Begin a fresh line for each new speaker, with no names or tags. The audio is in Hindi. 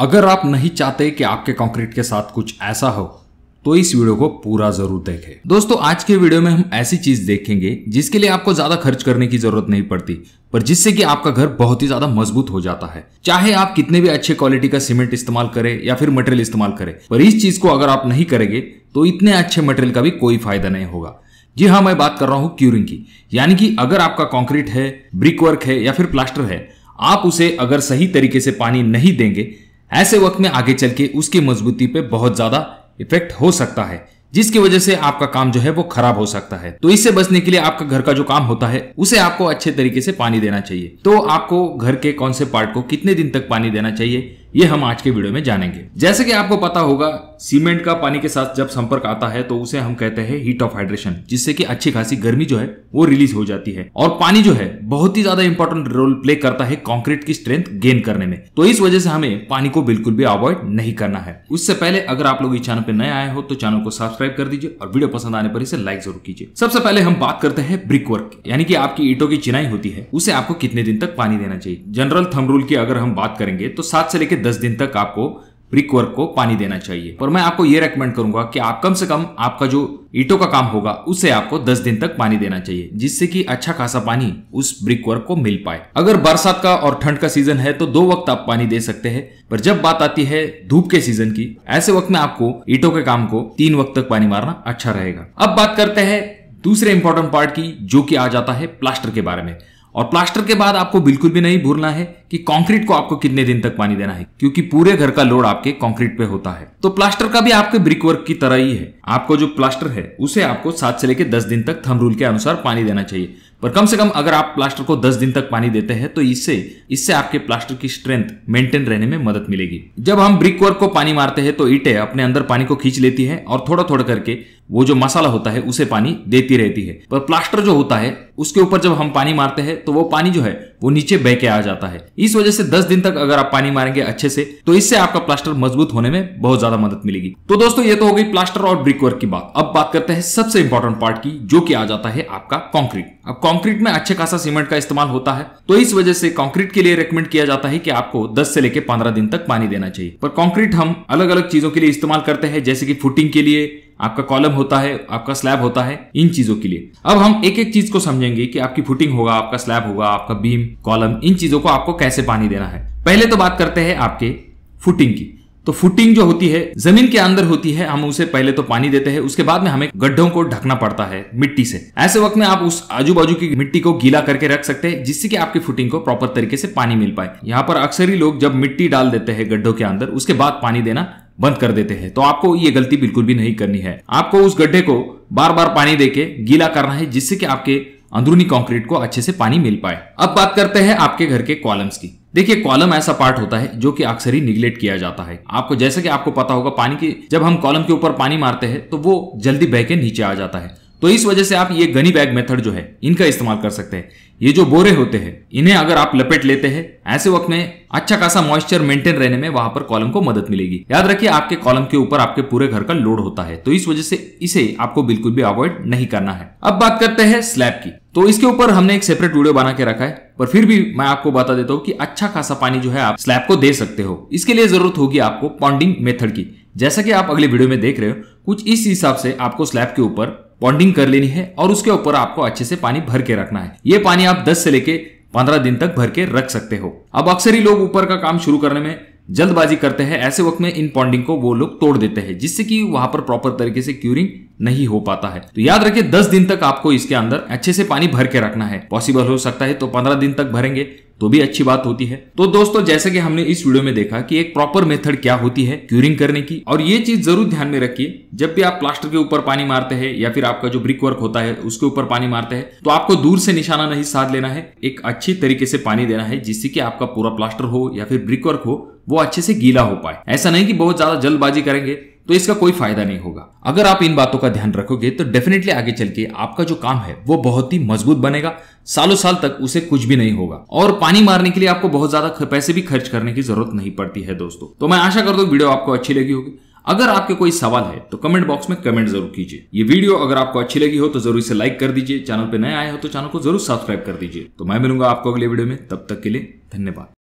अगर आप नहीं चाहते कि आपके कंक्रीट के साथ कुछ ऐसा हो तो इस वीडियो को पूरा जरूर देखें दोस्तों आज के वीडियो में हम ऐसी चीज देखेंगे जिसके लिए आपको ज्यादा खर्च करने की जरूरत नहीं पड़ती पर जिससे कि आपका घर बहुत ही ज्यादा मजबूत हो जाता है चाहे आप कितने भी अच्छे क्वालिटी का सीमेंट इस्तेमाल करें या फिर मटेरियल इस्तेमाल करें पर इस चीज को अगर आप नहीं करेंगे तो इतने अच्छे मटेरियल का भी कोई फायदा नहीं होगा जी हाँ मैं बात कर रहा हूँ क्यूरिंग की यानी कि अगर आपका कॉन्क्रीट है ब्रिक वर्क है या फिर प्लास्टर है आप उसे अगर सही तरीके से पानी नहीं देंगे ऐसे वक्त में आगे चल के उसकी मजबूती पे बहुत ज्यादा इफेक्ट हो सकता है जिसकी वजह से आपका काम जो है वो खराब हो सकता है तो इससे बचने के लिए आपका घर का जो काम होता है उसे आपको अच्छे तरीके से पानी देना चाहिए तो आपको घर के कौन से पार्ट को कितने दिन तक पानी देना चाहिए ये हम आज के वीडियो में जानेंगे जैसे कि आपको पता होगा सीमेंट का पानी के साथ जब संपर्क आता है तो उसे हम कहते हैं हीट ऑफ हाइड्रेशन जिससे कि अच्छी खासी गर्मी जो है वो रिलीज हो जाती है और पानी जो है बहुत ही ज्यादा इंपॉर्टेंट रोल प्ले करता है कॉन्क्रीट की स्ट्रेंथ गेन करने में तो इस वजह से हमें पानी को बिल्कुल भी अवॉइड नहीं करना है उससे पहले अगर आप लोग इस चैनल पर नए आए हो तो चैनल को सब्सक्राइब कर दीजिए और वीडियो पसंद आने पर इसे लाइक जरूर कीजिए सबसे पहले हम बात करते हैं ब्रिक वर्क यानी कि आपकी ईटो की चिनाई होती है उसे आपको कितने दिन तक पानी देना चाहिए जनरल थम रूल की अगर हम बात करेंगे तो सात से लेकर दस दिन तक आपको ब्रिक वर्क को पानी देना चाहिए और मैं आपको ये रेकमेंड करूंगा कि आप कम से कम आपका जो ईटों का काम होगा उसे आपको 10 दिन तक पानी देना चाहिए जिससे कि अच्छा खासा पानी उस ब्रिक वर्क को मिल पाए अगर बरसात का और ठंड का सीजन है तो दो वक्त आप पानी दे सकते हैं पर जब बात आती है धूप के सीजन की ऐसे वक्त में आपको ईटों के काम को तीन वक्त तक पानी मारना अच्छा रहेगा अब बात करते हैं दूसरे इंपॉर्टेंट पार्ट की जो कि आ जाता है प्लास्टर के बारे में और प्लास्टर के बाद आपको बिल्कुल भी नहीं भूलना है कि कंक्रीट को आपको कितने दिन तक पानी देना है क्योंकि पूरे घर का लोड आपके कंक्रीट पे होता है तो प्लास्टर का भी आपके ब्रिक वर्क की तरह ही है आपको जो प्लास्टर है उसे आपको सात से लेकर दस दिन तक थम रूल के अनुसार पानी देना चाहिए पर कम से कम अगर आप प्लास्टर को 10 दिन तक पानी देते हैं तो इससे इससे आपके प्लास्टर की स्ट्रेंथ मेंटेन रहने में मदद मिलेगी जब हम ब्रिक वर्क को पानी मारते हैं तो ईटे अपने अंदर पानी को खींच लेती है और थोड़ा थोड़ा करके वो जो मसाला होता है उसे पानी देती रहती है पर प्लास्टर जो होता है उसके ऊपर जब हम पानी मारते हैं तो वो पानी जो है वो नीचे बह के आ जाता है इस वजह से 10 दिन तक अगर आप पानी मारेंगे अच्छे से तो इससे आपका प्लास्टर मजबूत होने में बहुत ज्यादा मदद मिलेगी तो दोस्तों ये तो हो गई प्लास्टर और ब्रिक वर्क की बात अब बात करते हैं सबसे इंपॉर्टेंट पार्ट की जो की आ जाता है आपका कॉन्क्रीट अब कंक्रीट में अच्छे खासा सीमेंट का इस्तेमाल होता है तो इस वजह से कंक्रीट के लिए रेकमेंड किया जाता है कि आपको 10 से लेकर 15 दिन तक पानी देना चाहिए पर कंक्रीट हम अलग अलग चीजों के लिए इस्तेमाल करते हैं जैसे कि फुटिंग के लिए आपका कॉलम होता है आपका स्लैब होता है इन चीजों के लिए अब हम एक एक चीज को समझेंगे कि आपकी फुटिंग होगा आपका स्लैब होगा आपका बीम कॉलम इन चीजों को आपको कैसे पानी देना है पहले तो बात करते हैं आपके फुटिंग की तो फुटिंग जो होती है जमीन के अंदर होती है हम उसे पहले तो पानी देते हैं उसके बाद में हमें गड्ढों को ढकना पड़ता है मिट्टी से ऐसे वक्त में आप उस आजू बाजू की मिट्टी को गीला करके रख सकते हैं जिससे कि आपकी फुटिंग को प्रॉपर तरीके से पानी मिल पाए यहाँ पर अक्सर ही लोग जब मिट्टी डाल देते हैं गड्ढों के अंदर उसके बाद पानी देना बंद कर देते हैं तो आपको ये गलती बिल्कुल भी नहीं करनी है आपको उस गड्ढे को बार बार पानी देके गीला करना है जिससे कि आपके अंदरूनी कंक्रीट को अच्छे से पानी मिल पाए अब बात करते हैं आपके घर के कॉलम्स की देखिए कॉलम ऐसा पार्ट होता है जो कि अक्सर ही निगलेक्ट किया जाता है आपको जैसे कि आपको पता होगा पानी की जब हम कॉलम के ऊपर पानी मारते हैं तो वो जल्दी बह के नीचे आ जाता है तो इस वजह से आप ये गनी बैग मेथड जो है इनका इस्तेमाल कर सकते हैं ये जो बोरे होते हैं इन्हें अगर आप लपेट लेते हैं ऐसे वक्त में अच्छा खासा मॉइस्चर मेंटेन रहने में वहां पर कॉलम को मदद मिलेगी याद रखिए आपके कॉलम के ऊपर आपके पूरे घर का लोड होता है तो इस वजह से इसे आपको बिल्कुल भी अवॉइड नहीं करना है अब बात करते हैं स्लैब की तो इसके ऊपर हमने एक सेपरेट वीडियो बना के रखा है पर फिर भी मैं आपको बता देता हूँ कि अच्छा खासा पानी जो है आप स्लैब को दे सकते हो इसके लिए जरूरत होगी आपको पॉन्डिंग मेथड की जैसा कि आप अगले वीडियो में देख रहे हो कुछ इस हिसाब से आपको स्लैब के ऊपर बॉन्डिंग कर लेनी है और उसके ऊपर आपको अच्छे से पानी भर के रखना है ये पानी आप दस से लेके पंद्रह दिन तक भर के रख सकते हो अब अक्सर ही लोग ऊपर का काम शुरू करने में जल्दबाजी करते हैं ऐसे वक्त में इन पॉन्डिंग को वो लोग तोड़ देते हैं जिससे कि वहां पर प्रॉपर तरीके से क्यूरिंग नहीं हो पाता है तो याद रखिए 10 दिन तक आपको इसके अंदर अच्छे से पानी भर के रखना है पॉसिबल हो सकता है तो 15 दिन तक भरेंगे तो भी अच्छी बात होती है तो दोस्तों जैसे कि हमने इस वीडियो में देखा कि एक प्रॉपर मेथड क्या होती है क्यूरिंग करने की और ये चीज जरूर ध्यान में रखिए जब भी आप प्लास्टर के ऊपर पानी मारते हैं या फिर आपका जो ब्रिक वर्क होता है उसके ऊपर पानी मारते हैं तो आपको दूर से निशाना नहीं साध लेना है एक अच्छी तरीके से पानी देना है जिससे कि आपका पूरा प्लास्टर हो या फिर ब्रिक वर्क हो वो अच्छे से गीला हो पाए ऐसा नहीं कि बहुत ज्यादा जल्दबाजी करेंगे तो इसका कोई फायदा नहीं होगा अगर आप इन बातों का ध्यान रखोगे तो डेफिनेटली आगे चल के आपका जो काम है वो बहुत ही मजबूत बनेगा सालों साल तक उसे कुछ भी नहीं होगा और पानी मारने के लिए आपको बहुत ज्यादा पैसे भी खर्च करने की जरूरत नहीं पड़ती है दोस्तों तो मैं आशा करता हूँ वीडियो आपको अच्छी लगी होगी अगर आपके कोई सवाल है तो कमेंट बॉक्स में कमेंट जरूर कीजिए ये वीडियो अगर आपको अच्छी लगी हो तो जरूर इसे लाइक कर दीजिए चैनल पर नए आए हो तो चैनल को जरूर सब्सक्राइब कर दीजिए तो मैं मिलूंगा आपको अगले वीडियो में तब तक के लिए धन्यवाद